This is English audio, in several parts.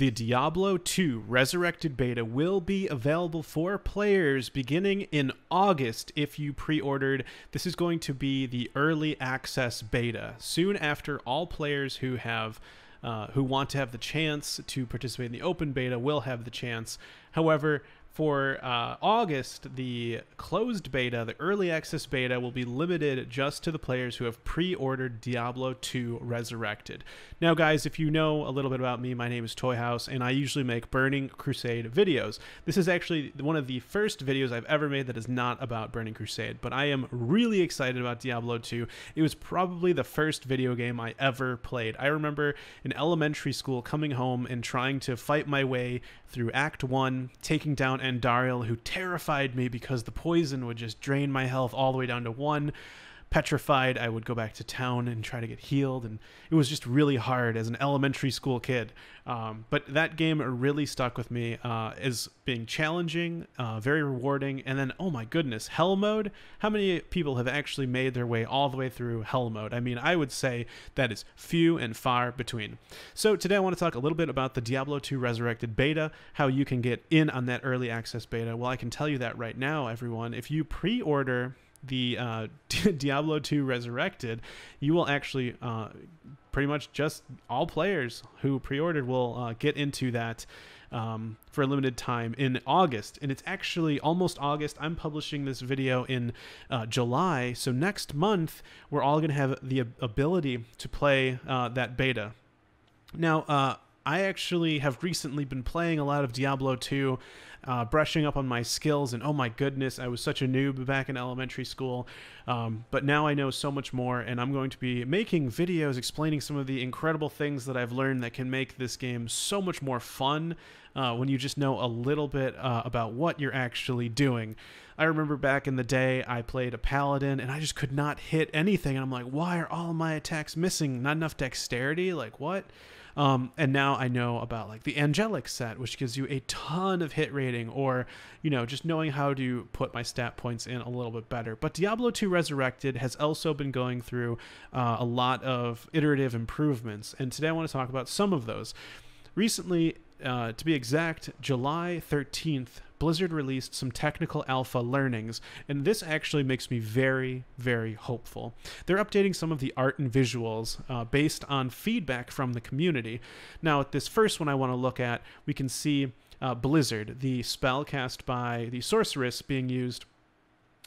The Diablo 2 Resurrected Beta will be available for players beginning in August if you pre ordered. This is going to be the early access beta, soon after all players who have. Uh, who want to have the chance to participate in the open beta will have the chance. However, for uh, August, the closed beta, the early access beta, will be limited just to the players who have pre ordered Diablo 2 Resurrected. Now, guys, if you know a little bit about me, my name is Toy House, and I usually make Burning Crusade videos. This is actually one of the first videos I've ever made that is not about Burning Crusade, but I am really excited about Diablo 2. It was probably the first video game I ever played. I remember in elementary school coming home and trying to fight my way through Act 1, taking down and Daryl, who terrified me because the poison would just drain my health all the way down to one petrified. I would go back to town and try to get healed, and it was just really hard as an elementary school kid. Um, but that game really stuck with me uh, as being challenging, uh, very rewarding, and then oh my goodness, Hell Mode! How many people have actually made their way all the way through Hell Mode? I mean, I would say that is few and far between. So today I want to talk a little bit about the Diablo 2 Resurrected beta, how you can get in on that early access beta. Well, I can tell you that right now, everyone. If you pre-order the uh, Diablo 2 Resurrected, you will actually uh, pretty much just all players who pre-ordered will uh, get into that um, for a limited time in August. And it's actually almost August. I'm publishing this video in uh, July. So next month, we're all going to have the ability to play uh, that beta. Now, uh, I actually have recently been playing a lot of Diablo 2, uh, brushing up on my skills, and oh my goodness, I was such a noob back in elementary school. Um, but now I know so much more, and I'm going to be making videos explaining some of the incredible things that I've learned that can make this game so much more fun uh, when you just know a little bit uh, about what you're actually doing. I remember back in the day, I played a paladin and I just could not hit anything. And I'm like, why are all my attacks missing? Not enough dexterity? Like, what? Um, and now I know about like the angelic set, which gives you a ton of hit rating, or you know, just knowing how to put my stat points in a little bit better. But Diablo 2 Resurrected has also been going through uh, a lot of iterative improvements, and today I want to talk about some of those. Recently, uh, to be exact, July 13th, Blizzard released some technical alpha learnings, and this actually makes me very, very hopeful. They're updating some of the art and visuals uh, based on feedback from the community. Now, at this first one I want to look at, we can see uh, Blizzard, the spell cast by the sorceress, being used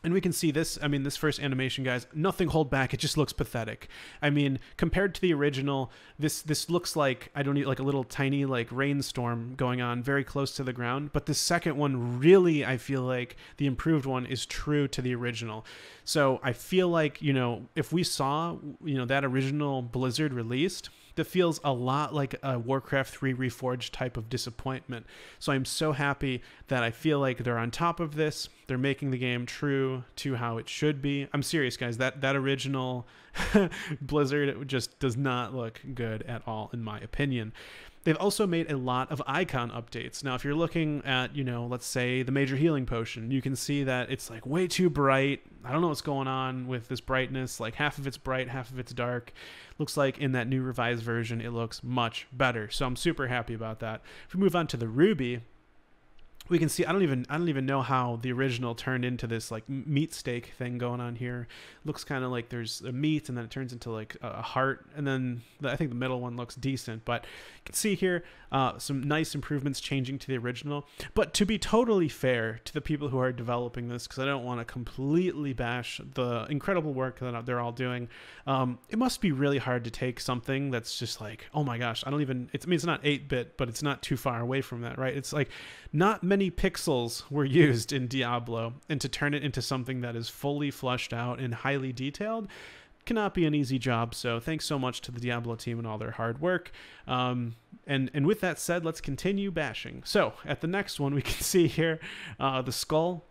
and we can see this i mean this first animation guys nothing hold back it just looks pathetic i mean compared to the original this this looks like i don't need like a little tiny like rainstorm going on very close to the ground but the second one really i feel like the improved one is true to the original so i feel like you know if we saw you know that original blizzard released that feels a lot like a Warcraft 3 Reforged type of disappointment. So I'm so happy that I feel like they're on top of this. They're making the game true to how it should be. I'm serious, guys. That that original Blizzard just does not look good at all, in my opinion. They've also made a lot of icon updates. Now, if you're looking at, you know, let's say the major healing potion, you can see that it's like way too bright. I don't know what's going on with this brightness. Like half of it's bright, half of it's dark. Looks like in that new revised version, it looks much better. So I'm super happy about that. If we move on to the ruby, we can see I don't even I don't even know how the original turned into this like meat steak thing going on here. Looks kind of like there's a meat and then it turns into like a heart and then the, I think the middle one looks decent, but you can see here uh, some nice improvements changing to the original. But to be totally fair to the people who are developing this, because I don't want to completely bash the incredible work that they're all doing, um, it must be really hard to take something that's just like oh my gosh I don't even it's I mean it's not eight bit but it's not too far away from that right? It's like not many pixels were used in Diablo, and to turn it into something that is fully fleshed out and highly detailed cannot be an easy job. So thanks so much to the Diablo team and all their hard work. Um, and and with that said, let's continue bashing. So at the next one, we can see here uh, the skull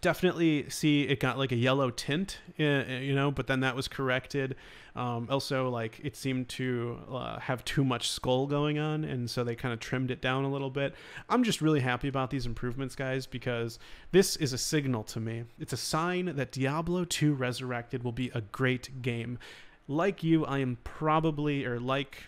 definitely see it got like a yellow tint eh, eh, you know but then that was corrected um, also like it seemed to uh, have too much skull going on and so they kind of trimmed it down a little bit i'm just really happy about these improvements guys because this is a signal to me it's a sign that diablo 2 resurrected will be a great game like you i am probably or like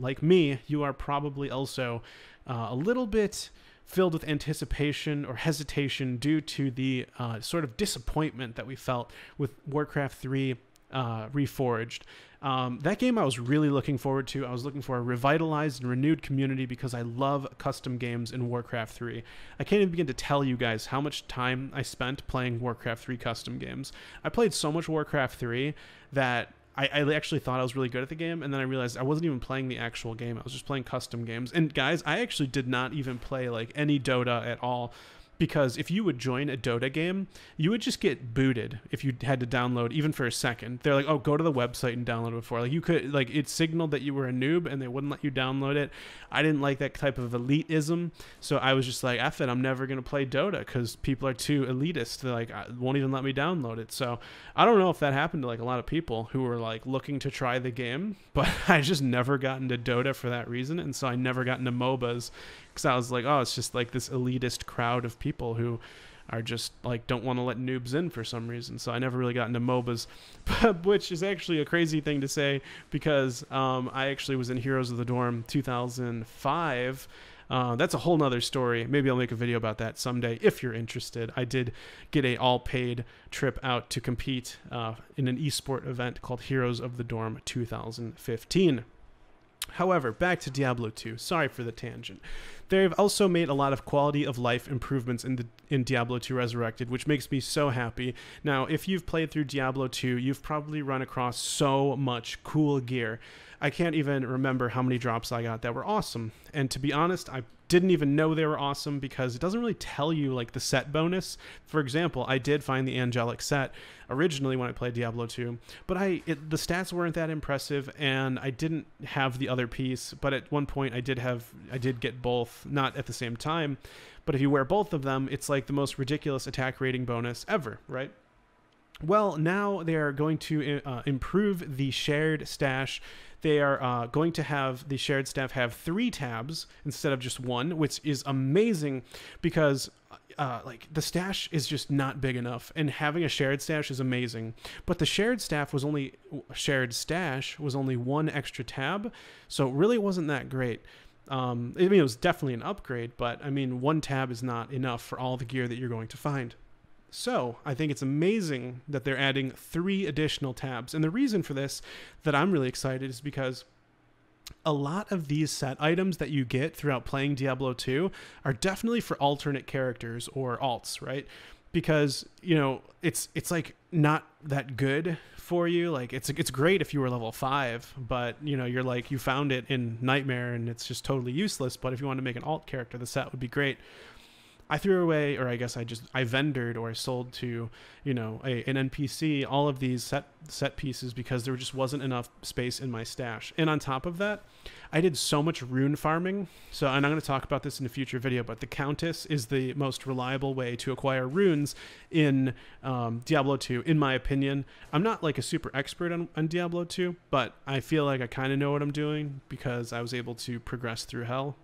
like me you are probably also uh, a little bit filled with anticipation or hesitation due to the uh, sort of disappointment that we felt with Warcraft 3 uh, Reforged. Um, that game I was really looking forward to. I was looking for a revitalized and renewed community because I love custom games in Warcraft 3. I can't even begin to tell you guys how much time I spent playing Warcraft 3 custom games. I played so much Warcraft 3 that I, I actually thought I was really good at the game, and then I realized I wasn't even playing the actual game. I was just playing custom games. And guys, I actually did not even play like any Dota at all because if you would join a Dota game, you would just get booted if you had to download even for a second. They're like, "Oh, go to the website and download it before." Like you could like it signaled that you were a noob and they wouldn't let you download it. I didn't like that type of elitism, so I was just like, "F it, I'm never going to play Dota cuz people are too elitist. They like uh, won't even let me download it." So, I don't know if that happened to like a lot of people who were like looking to try the game, but I just never got into Dota for that reason, and so I never got into MOBAs because I was like, oh, it's just like this elitist crowd of people who are just like don't want to let noobs in for some reason. So I never really got into MOBAs, which is actually a crazy thing to say because um, I actually was in Heroes of the Dorm 2005. Uh, that's a whole nother story. Maybe I'll make a video about that someday if you're interested. I did get a all paid trip out to compete uh, in an esport event called Heroes of the Dorm 2015. However, back to Diablo 2. Sorry for the tangent. They've also made a lot of quality of life improvements in the in Diablo 2 Resurrected, which makes me so happy. Now, if you've played through Diablo 2, you've probably run across so much cool gear. I can't even remember how many drops I got that were awesome. And to be honest, I didn't even know they were awesome because it doesn't really tell you like the set bonus. For example, I did find the angelic set originally when I played Diablo 2, but I it, the stats weren't that impressive and I didn't have the other piece, but at one point I did have I did get both, not at the same time, but if you wear both of them, it's like the most ridiculous attack rating bonus ever, right? Well, now they are going to uh, improve the shared stash they are uh, going to have the shared staff have three tabs instead of just one, which is amazing because uh, like the stash is just not big enough, and having a shared stash is amazing. But the shared staff was only shared stash was only one extra tab, so it really wasn't that great. Um, I mean, it was definitely an upgrade, but I mean, one tab is not enough for all the gear that you're going to find. So I think it's amazing that they're adding three additional tabs. And the reason for this that I'm really excited is because a lot of these set items that you get throughout playing Diablo 2 are definitely for alternate characters or alts, right? Because, you know, it's it's like not that good for you. Like it's it's great if you were level 5, but you know, you're like you found it in Nightmare and it's just totally useless, but if you want to make an alt character, the set would be great. I threw away, or I guess I just I vendored or I sold to, you know, a, an NPC all of these set set pieces because there just wasn't enough space in my stash. And on top of that, I did so much rune farming. So, and I'm going to talk about this in a future video, but the Countess is the most reliable way to acquire runes in um, Diablo 2, in my opinion. I'm not like a super expert on, on Diablo 2, but I feel like I kind of know what I'm doing because I was able to progress through hell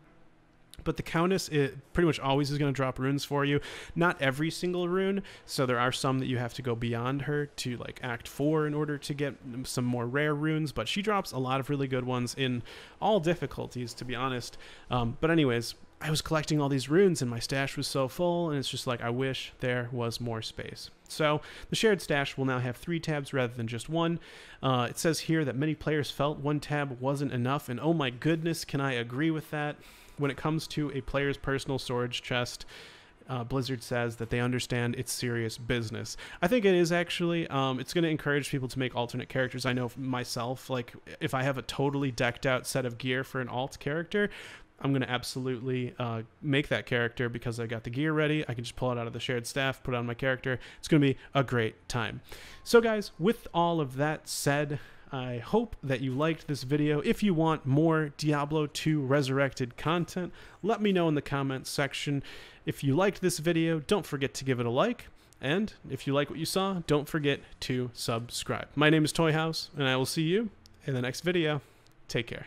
but the Countess it pretty much always is going to drop runes for you. Not every single rune, so there are some that you have to go beyond her to like Act 4 in order to get some more rare runes, but she drops a lot of really good ones in all difficulties, to be honest. Um, but, anyways, I was collecting all these runes and my stash was so full, and it's just like, I wish there was more space. So, the shared stash will now have three tabs rather than just one. Uh, it says here that many players felt one tab wasn't enough, and oh my goodness, can I agree with that? When it comes to a player's personal storage chest, uh, Blizzard says that they understand it's serious business. I think it is actually. Um, it's going to encourage people to make alternate characters. I know myself, like if I have a totally decked out set of gear for an alt character, I'm going to absolutely uh, make that character because I got the gear ready. I can just pull it out of the shared staff, put on my character. It's going to be a great time. So, guys, with all of that said, I hope that you liked this video. If you want more Diablo 2 Resurrected content, let me know in the comments section. If you liked this video, don't forget to give it a like. And if you like what you saw, don't forget to subscribe. My name is Toy House, and I will see you in the next video. Take care.